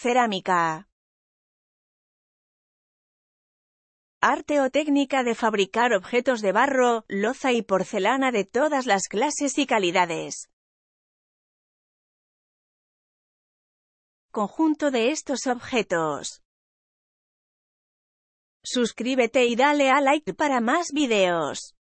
Cerámica. Arte o técnica de fabricar objetos de barro, loza y porcelana de todas las clases y calidades. Conjunto de estos objetos. Suscríbete y dale a like para más videos.